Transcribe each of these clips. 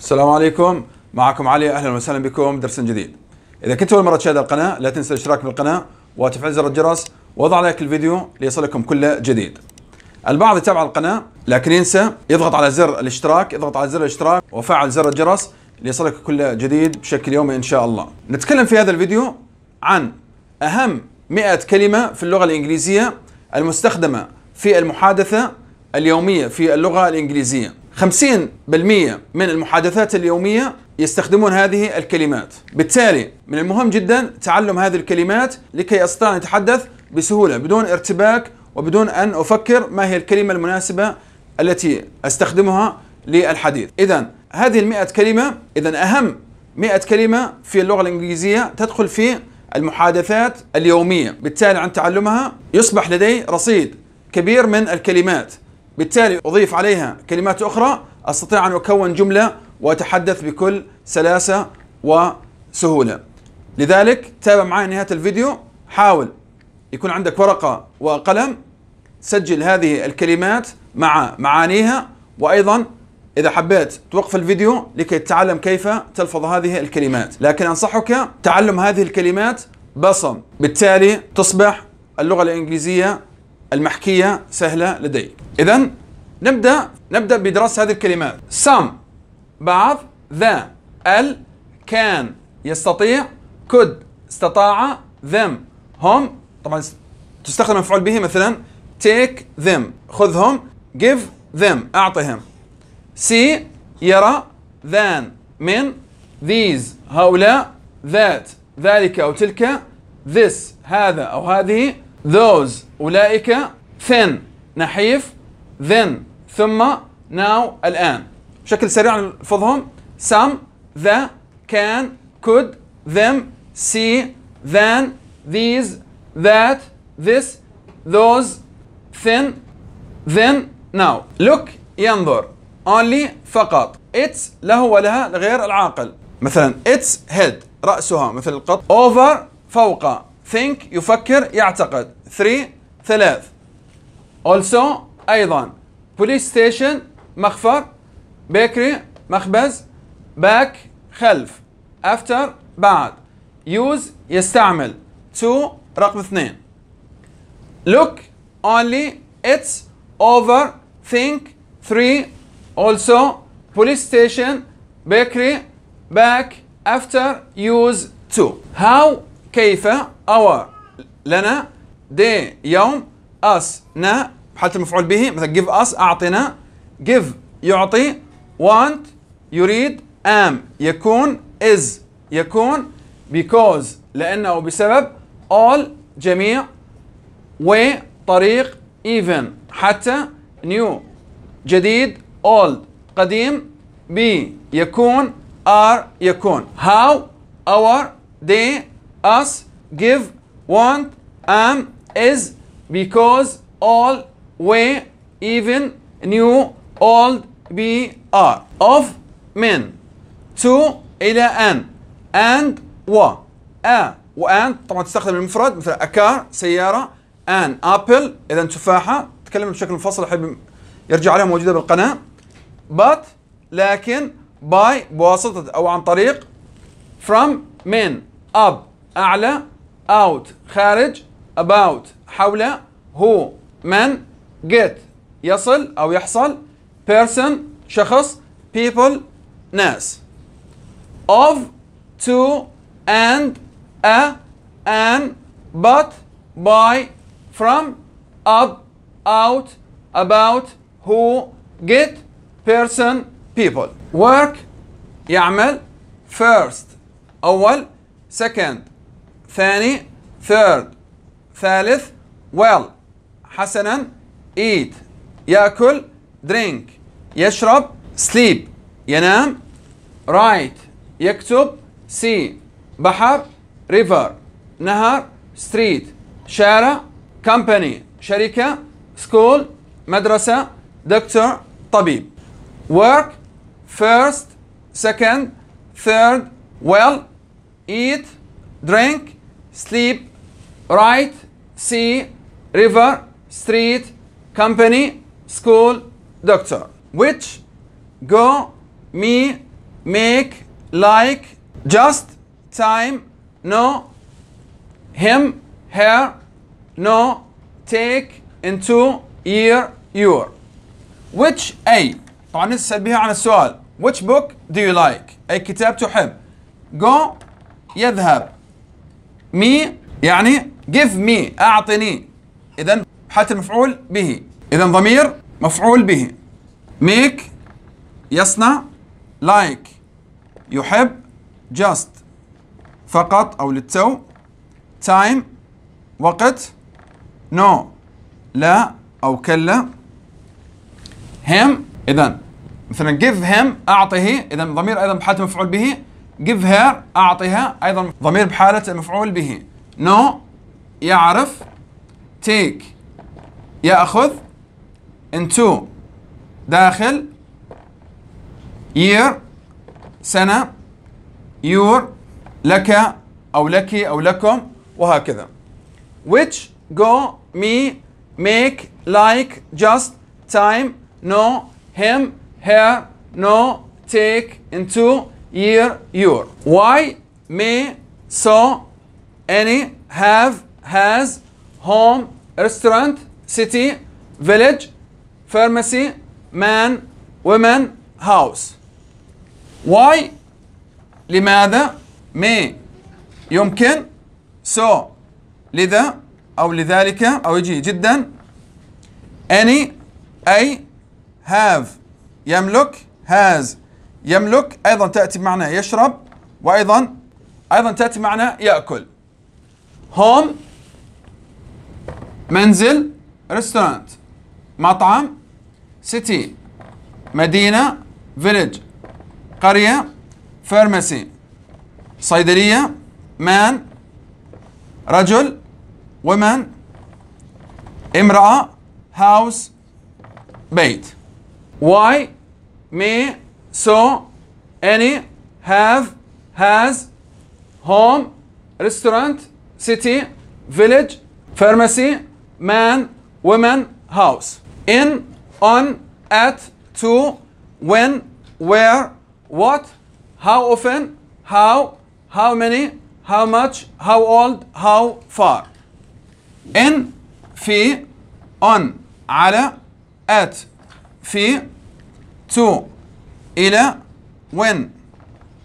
السلام عليكم معكم علي اهلا وسهلا بكم درس جديد اذا كنت اول مره تشاهد القناه لا تنسى الاشتراك بالقناه وتفعيل زر الجرس وضع لايك الفيديو ليصلكم كل جديد البعض يتابع القناه لكن ينسى يضغط على زر الاشتراك يضغط على زر الاشتراك وفعل زر الجرس ليصلك كل جديد بشكل يومي ان شاء الله نتكلم في هذا الفيديو عن اهم 100 كلمه في اللغه الانجليزيه المستخدمه في المحادثه اليوميه في اللغه الانجليزيه 50% من المحادثات اليومية يستخدمون هذه الكلمات بالتالي من المهم جدا تعلم هذه الكلمات لكي أستطيع أن أتحدث بسهولة بدون ارتباك وبدون أن أفكر ما هي الكلمة المناسبة التي أستخدمها للحديث إذا هذه المئة كلمة إذا أهم مئة كلمة في اللغة الإنجليزية تدخل في المحادثات اليومية بالتالي عن تعلمها يصبح لدي رصيد كبير من الكلمات بالتالي أضيف عليها كلمات أخرى أستطيع أن أكون جملة وأتحدث بكل سلاسة وسهولة لذلك تابع معي نهاية الفيديو حاول يكون عندك ورقة وقلم سجل هذه الكلمات مع معانيها وأيضا إذا حبيت توقف الفيديو لكي تتعلم كيف تلفظ هذه الكلمات لكن أنصحك تعلم هذه الكلمات بصم بالتالي تصبح اللغة الإنجليزية المحكية سهلة لدي إذا نبدأ نبدأ بدراسة هذه الكلمات some بعض ذا ال كان يستطيع could استطاع ذم هم طبعا تستخدم مفعول به مثلا take them خذهم give them أعطهم سي يرى ذان من ذيز هؤلاء ذات ذلك أو تلك ذس هذا أو هذه those أولئك thin نحيف then ثم now الآن بشكل سريع نلفظهم some the can could them see than these that this those thin then now look ينظر only فقط it's له ولها لغير العاقل مثلا its head رأسها مثل القط over فوق think يفكر يعتقد 3 ثلاث also أيضا police station مخفر bakery مخبز back خلف after بعد use يستعمل to رقم اثنين look only it's over think three also police station bakery back after use to how كيف our لنا دي يوم اس نا حالة المفعول به مثلا give us اعطنا give يعطي want يريد am يكون is يكون because لانه بسبب all جميع way طريق even حتى new جديد old قديم be يكون are يكون how our they us give, want, am, is, because, all, way, even, new, old, be, are. Of, من. To, إلى أن. And, و. A. وأن طبعا تستخدم المفرد مثل car, سيارة أن أبل إذا تفاحة تكلمنا بشكل مفصل أحب يرجع عليها موجودة بالقناة but لكن by, بواسطة أو عن طريق from من أب أعلى out خارج about حول هو من get يصل أو يحصل person شخص people ناس of to and a an but by from up out about who get person people work يعمل first أول second ثاني third ثالث well حسنا eat يأكل drink يشرب sleep ينام write يكتب see بحر river نهر street شارع company شركة school مدرسة دكتور طبيب work first second third well eat drink sleep, right, sea, river, street, company, school, doctor. Which, go, me, make, like, just, time, no, him, her, no, take, into, year, your. Which A طبعا نسأل سألبيها عن السؤال Which book do you like؟ أي كتاب تحب Go يذهب مي يعني جيف مي أعطني إذا حالة المفعول به إذا ضمير مفعول به ميك يصنع لايك like يحب just فقط أو للتو تايم وقت نو no. لا أو كلا him إذا مثلا give him أعطه إذا ضمير أيضا بحالة مفعول به give her أعطها أيضا ضمير بحالة المفعول به no يعرف take يأخذ into داخل year سنة your لك أو لك أو لكم وهكذا which go me make like just time no him her no take into year, your. Why? me? so, any, have, has, home, restaurant, city, village, pharmacy, man, woman, house. Why? لماذا؟ me? يمكن so لذا أو لذلك أو يجي جدا any أي have يملك has يملك أيضا تأتي بمعنى يشرب وأيضا أيضا تأتي بمعنى يأكل هوم منزل ريستورانت مطعم سيتي مدينة فيلج قرية فارماسي صيدلية مان رجل ومن امرأة هاوس بيت واي مي So, any have, has, home, restaurant, city, village, pharmacy, man, woman, house. In, on, at, to, when, where, what, how often, how, how many, how much, how old, how far. In, fi on, على, at, fi to, إلى when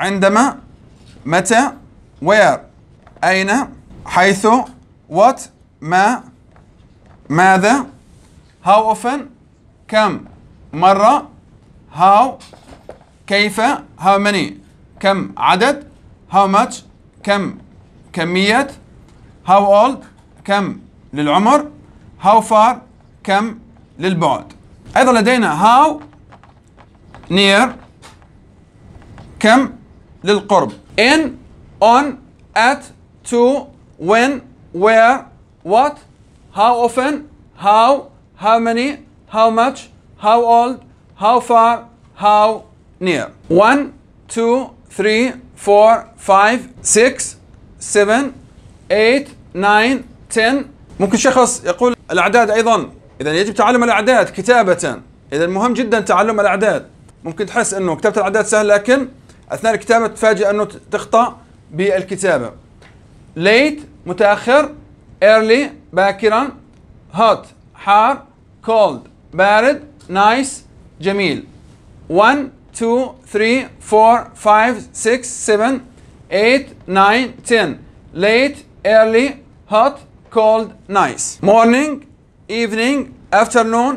عندما متى where أين حيث what ما ماذا how often كم مرة how كيف how many كم عدد how much كم كمية how old كم للعمر how far كم للبعد أيضا لدينا how near كم للقرب in on at to when where what how often how how many how much how old how far how near 1 2 3 4 5 6 7 8 9 10 ممكن شخص يقول الأعداد أيضا إذا يجب تعلم الأعداد كتابة إذا مهم جدا تعلم الأعداد ممكن تحس انه كتابه الاعداد سهل لكن اثناء الكتابه تفاجئ انه تخطا بالكتابه ليت متاخر ايرلي باكرا هوت حار كولد بارد نايس جميل 1 2 3 4 5 6 7 8 9 10 late early hot cold nice morning evening afternoon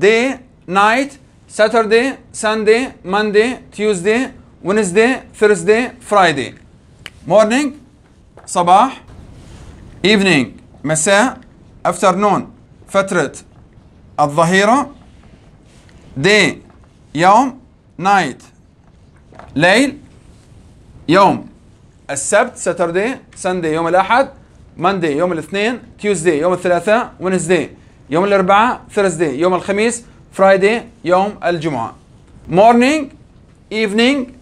day night Saturday, Sunday, Monday, Tuesday, Wednesday, Thursday, Friday. Morning صباح evening مساء afternoon فترة الظهيرة day يوم night ليل يوم السبت Saturday Sunday يوم الأحد Monday يوم الاثنين Tuesday يوم الثلاثاء Wednesday يوم الأربعاء Thursday يوم الخميس Friday, Yom Al Jumu'ah. Morning, evening,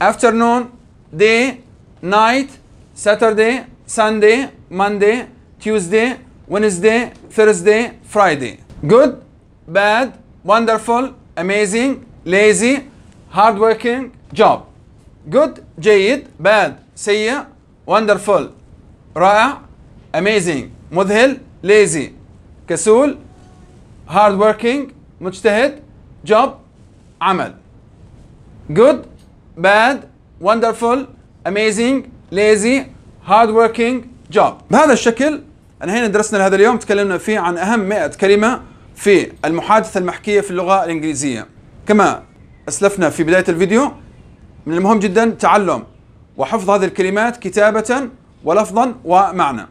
afternoon, day, night, Saturday, Sunday, Monday, Tuesday, Wednesday, Thursday, Friday. Good, bad, wonderful, amazing, lazy, hardworking, job. Good, جيد, bad, سيء, wonderful, رائع, amazing, مذهل, lazy, كسول, hardworking, مجتهد job عمل good bad wonderful amazing lazy hard working job بهذا الشكل أنا هنا درسنا لهذا اليوم تكلمنا فيه عن أهم 100 كلمة في المحادثة المحكية في اللغة الإنجليزية كما أسلفنا في بداية الفيديو من المهم جدا تعلم وحفظ هذه الكلمات كتابة ولفظا ومعنى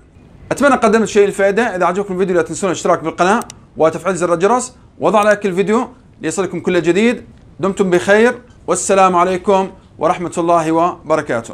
أتمنى قدمت شيء الفائدة إذا عجبكم الفيديو لا تنسون الاشتراك بالقناة وتفعيل زر الجرس وضع لايك الفيديو ليصلكم كل جديد دمتم بخير والسلام عليكم ورحمة الله وبركاته